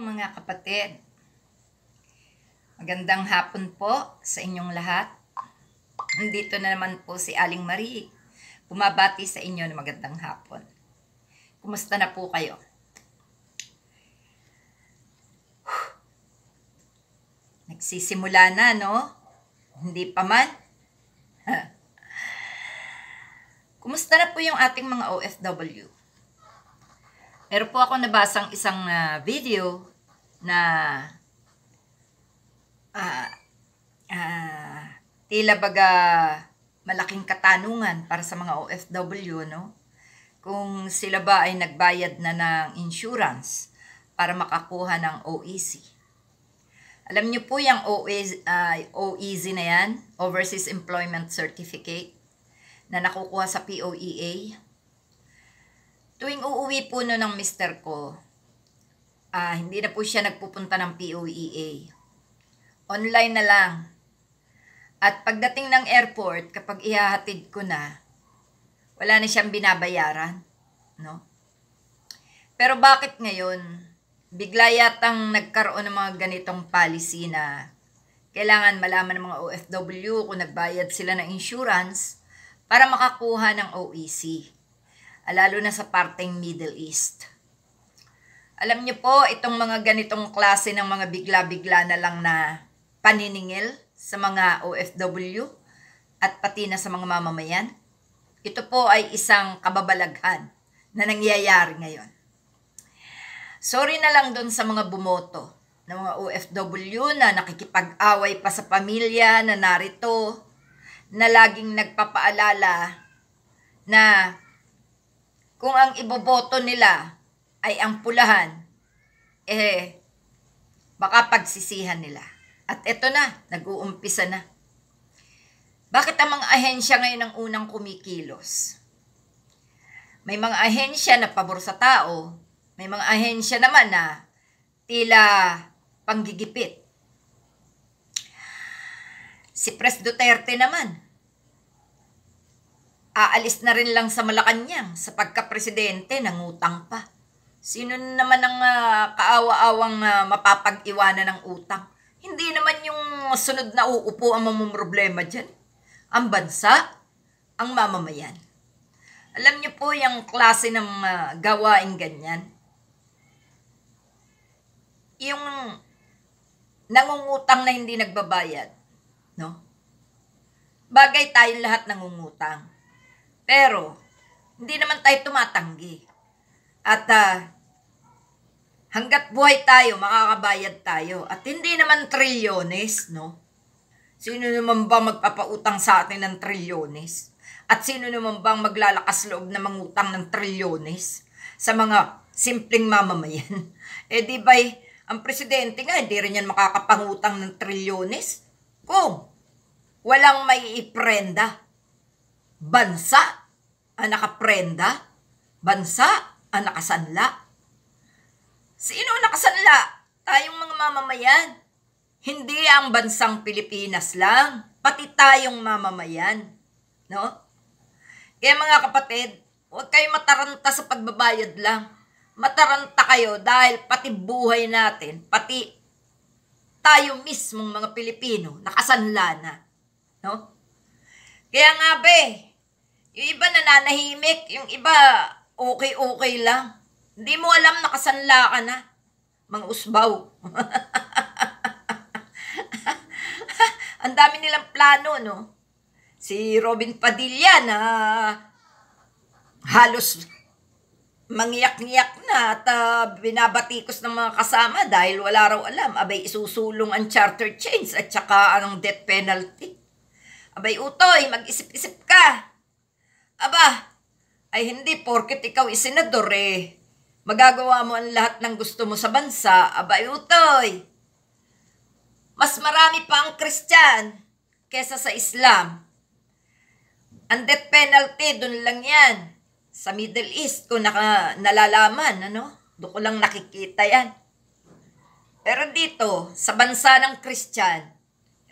mga kapatid. Magandang hapon po sa inyong lahat. Nandito na naman po si Aling Marie. Pumabati sa inyo ng magandang hapon. Kumusta na po kayo? Nagsisimula na, no? Hindi pa man. Kumusta na po yung ating mga OFW? Meron po ako nabasang isang uh, video na uh, uh, tila baga malaking katanungan para sa mga OFW, no? Kung sila ba ay nagbayad na ng insurance para makakuha ng OEC. Alam niyo po yung OEZ, e uh, na yan, Overseas Employment Certificate, na nakukuha sa POEA. Tuwing uuwi po no ng mister ko, ah, hindi na po siya nagpupunta ng POEA. Online na lang. At pagdating ng airport, kapag ihahatid ko na, wala na siyang binabayaran. No? Pero bakit ngayon, bigla yatang nagkaroon ng mga ganitong policy na kailangan malaman ng mga OFW kung nagbayad sila ng insurance para makakuha ng OEC lalo na sa parteng Middle East. Alam niyo po, itong mga ganitong klase ng mga bigla-bigla na lang na paniningil sa mga OFW at pati na sa mga mamamayan, ito po ay isang kababalaghan na nangyayari ngayon. Sorry na lang doon sa mga bumoto, na mga OFW na nakikipag-away pa sa pamilya na narito, na laging nagpapaalala na kung ang iboboto nila ay ang pulahan, eh, baka pagsisihan nila. At eto na, nag-uumpisa na. Bakit ang mga ahensya ngayon ang unang kumikilos? May mga ahensya na pabor sa tao, may mga ahensya naman na tila panggigipit. Si Pres Duterte naman, Aalis na rin lang sa Malacanang sa pagka-presidente, nangutang pa. Sino naman ang uh, kaawa-awang uh, mapapag-iwanan ng utang? Hindi naman yung sunod na uupo ang mamumroblema dyan. Ang bansa, ang mamamayan. Alam niyo po yung klase ng uh, ah, gawain ganyan. Yung nangungutang na hindi nagbabayad, no? Bagay tayong lahat nangungutang. Pero, hindi naman tayo tumatanggi. At uh, hanggat buhay tayo, makakabayad tayo. At hindi naman trilyones, no? Sino naman ba magpapautang sa atin ng trilyones? At sino naman bang maglalakas loob na mangutang ng trilyones sa mga simpleng mamamayan? eh di ba, ang presidente nga, hindi rin yan makakapangutang ng trilyones kung walang may iprenda bansa ang nakaprenda, bansa ang nakasanla. Sino ang nakasanla? Tayong mga mamamayan. Hindi ang bansang Pilipinas lang, pati tayong mamamayan. No? Kaya mga kapatid, huwag kayo mataranta sa pagbabayad lang. Mataranta kayo dahil pati buhay natin, pati tayo mismong mga Pilipino, nakasanla na. No? Kaya nga be, yung iba nananahimik, yung iba okay-okay lang. Hindi mo alam nakasanla ka na. Mga usbaw. Ang dami nilang plano, no? Si Robin Padilla na halos mangyak-ngyak na at uh, binabatikos ng mga kasama dahil wala raw alam. Abay, isusulong ang charter change at saka ang death penalty. Abay, Utoy, mag-isip-isip ka. Aba, ay hindi porket ikaw isenador eh. Magagawa mo ang lahat ng gusto mo sa bansa, abay utoy. Mas marami pa ang Kristyan kesa sa Islam. Ang death penalty, dun lang yan. Sa Middle East, kung naka, nalalaman, ano? Doon ko lang nakikita yan. Pero dito, sa bansa ng Kristyan,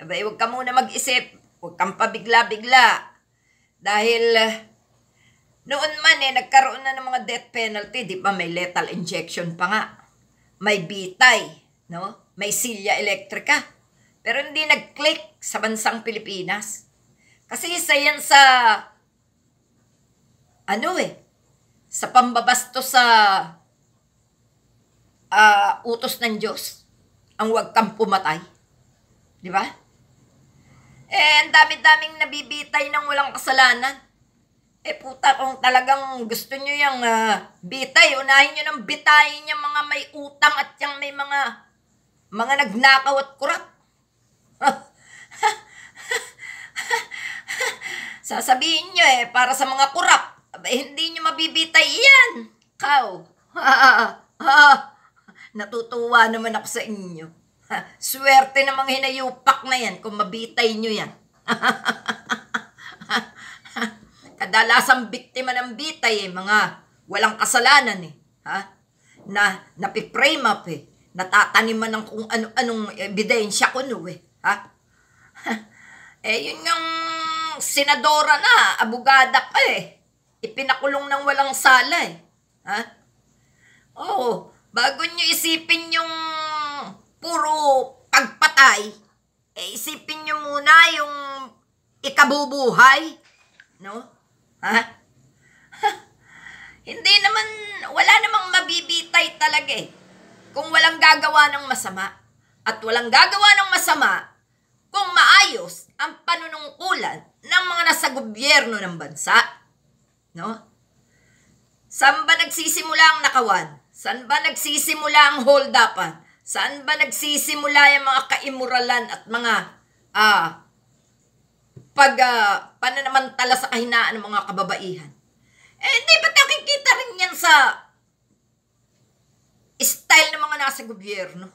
abay, huwag ka muna mag-isip, huwag kang pabigla-bigla. Dahil noon man eh, nagkaroon na ng mga death penalty, di ba? May lethal injection pa nga. May bitay, no? May silya elektrika. Pero hindi nag-click sa bansang Pilipinas. Kasi isa yan sa, ano eh, sa pambabasto sa uh, utos ng Diyos. Ang huwag kang pumatay. Di ba? Eh, ang dami-daming nabibitay ng walang kasalanan. Eh puta, kung talagang gusto nyo yung uh, bitay, unahin nyo ng bitayin yung mga may utang at yung may mga mga nagnakaw at kurap. Sasabihin nyo eh, para sa mga kurap, eh, hindi nyo mabibitay yan. Kau. Natutuwa naman ako sa inyo. Swerte ng mga hinayupak na yan kung mabitay nyo yan kadalasang biktima ng bitay eh, mga walang kasalanan eh. Ha? Na napiprame up eh. Natataniman ng kung ano-anong ebidensya kuno eh. Ha? eh yun yung senadora na, abogada ka eh. Ipinakulong ng walang sala eh. Ha? Oo, bago nyo isipin yung puro pagpatay, eh, isipin nyo muna yung ikabubuhay, no? Ha? Hindi naman, wala namang mabibitay talaga eh. Kung walang gagawa ng masama. At walang gagawa ng masama kung maayos ang panunungkulan ng mga nasa gobyerno ng bansa. No? Saan ba nagsisimula ang nakawan? Saan ba nagsisimula ang hold upan? Saan ba nagsisimula yung mga kaimuralan at mga ah, pag uh, pananamantala sa kahinaan ng mga kababaihan. Eh, di ba't nakikita rin yan sa style ng mga nasa gobyerno?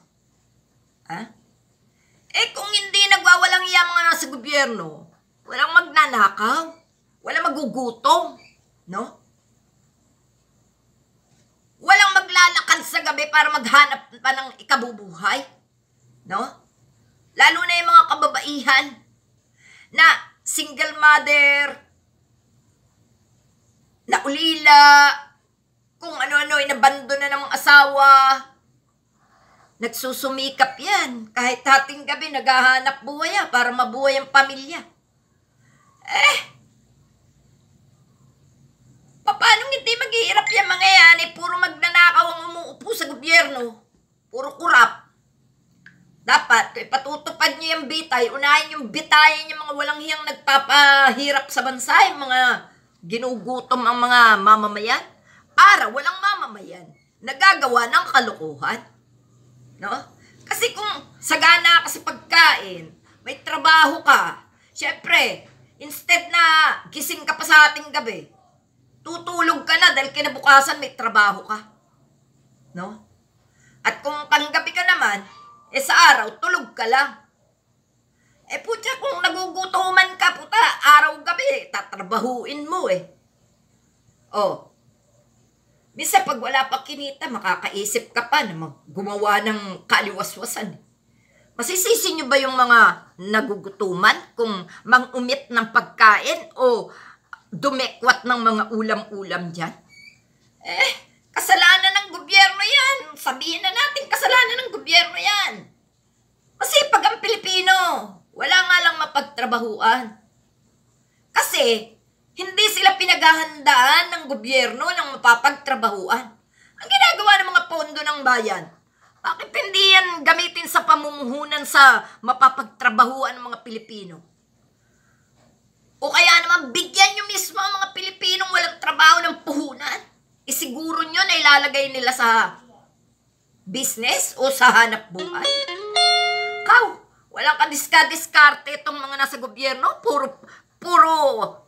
Ha? Eh, kung hindi nagwawalang iya mga nasa gobyerno, walang magnanakaw, walang magugutom, no? Walang maglalakad sa gabi para maghanap pa ng ikabubuhay, no? Lalo na yung mga kababaihan na single mother, na ulila, kung ano-ano, inabando na ng mga asawa. Nagsusumikap yan. Kahit hating gabi, naghahanap buhay para mabuhay ang pamilya. Eh, paano hindi maghihirap yan mga yan? Eh, puro magnanakaw ang umuupo sa gobyerno. Puro kurap. Dapat, ipatutupad niyo yung bitay, unahin yung bitayan yung mga walang hiyang nagpapahirap sa bansa, yung mga ginugutom ang mga mamamayan, para walang mamamayan nagagawa ng kalukuhan. No? Kasi kung sagana ka sa pagkain, may trabaho ka, syempre, instead na gising ka pa sa ating gabi, tutulog ka na dahil kinabukasan may trabaho ka. No? At kung panggabi ka naman, eh sa araw, tulog ka lang. Eh putya, kung nagugutuman ka, puta, araw-gabi, tatrabahuin mo eh. Oh. Bisa pag wala pa kinita, makakaisip ka pa na gumawa ng kaliwaswasan. Masisisi nyo ba yung mga nagugutuman kung mangumit ng pagkain o dumekwat ng mga ulam-ulam dyan? Eh, kasalanan trabahuan. Kasi, hindi sila pinaghahandaan ng gobyerno ng mapapagtrabahuan. Ang ginagawa ng mga pondo ng bayan, bakit hindi yan gamitin sa pamumuhunan sa mapapagtrabahuan ng mga Pilipino? O kaya naman, bigyan nyo mismo ang mga Pilipinong walang trabaho ng puhunan. Isiguro e nyo na ilalagay nila sa business o sa hanap buhay. Kaw, Walang kadiska-diskarte itong mga nasa gobyerno. Puro, puro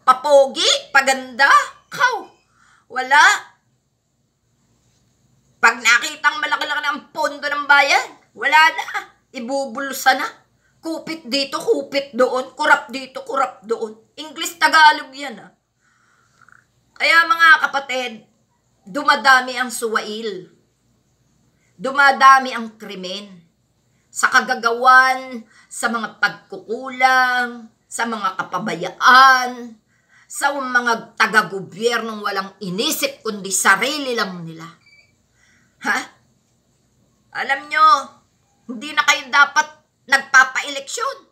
papogi, paganda. Kaw, wala. Pag nakitang malaki-laki ng pondo ng bayan, wala na. Ibubulsa na. Kupit dito, kupit doon. Kurap dito, kurap doon. English Tagalog yan ah. Kaya mga kapatid, dumadami ang suwail. Dumadami ang krimen sa kagagawan, sa mga pagkukulang, sa mga kapabayaan, sa mga taga-gobyernong walang inisip kundi sarili lang nila. Ha? Alam nyo, hindi na kayo dapat nagpapa-eleksyon.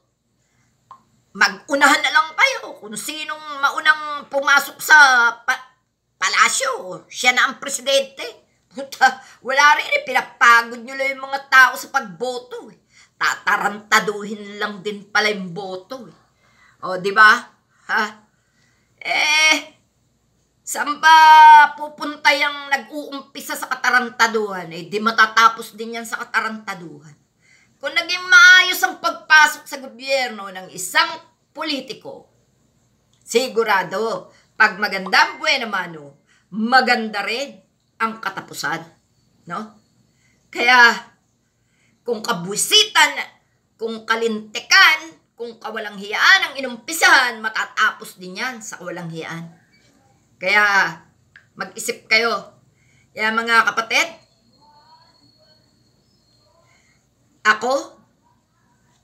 Magunahan na lang kayo kung sinong maunang pumasok sa pa- palasyo. Siya na ang presidente. Wala rin eh, pinapagod nyo lang yung mga tao sa pagboto eh. Tatarantaduhin lang din pala yung boto eh. O, di ba? Ha? Eh, saan ba pupunta yung nag-uumpisa sa katarantaduhan? Eh, di matatapos din yan sa katarantaduhan. Kung naging maayos ang pagpasok sa gobyerno ng isang politiko, sigurado, pag maganda ang bueno mano, maganda rin ang katapusan. No? Kaya, kung kabwisitan, kung kalintikan, kung kawalang hiyaan ang inumpisahan, matatapos din yan sa kawalang hiyaan. Kaya, mag-isip kayo. Kaya mga kapatid, ako,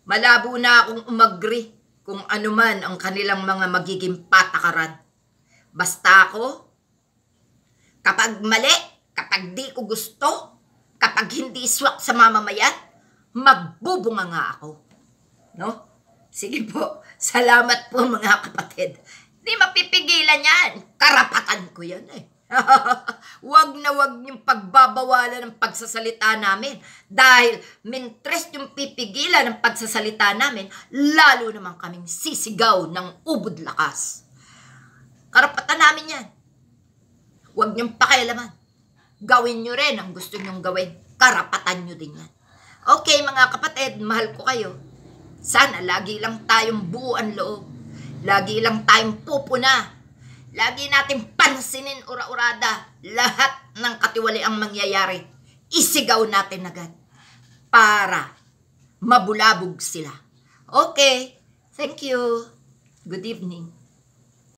malabo na akong umagri kung anuman ang kanilang mga magiging patakaran. Basta ako, Kapag mali, kapag di ko gusto, kapag hindi swak sa mamamayan, magbubunga nga ako. No? Sige po, salamat po mga kapatid. Hindi mapipigilan yan. Karapatan ko yan eh. wag na wag niyong pagbabawalan ng pagsasalita namin. Dahil mintres yung pipigilan ng pagsasalita namin, lalo naman kaming sisigaw ng ubod lakas. Karapatan namin yan. Huwag niyong pakialaman. Gawin niyo rin ang gusto niyong gawin. Karapatan niyo din yan. Okay mga kapatid, mahal ko kayo. Sana lagi lang tayong buuan loob. Lagi lang tayong pupuna. Lagi natin pansinin ura-urada lahat ng katiwali ang mangyayari. Isigaw natin agad para mabulabog sila. Okay, thank you. Good evening.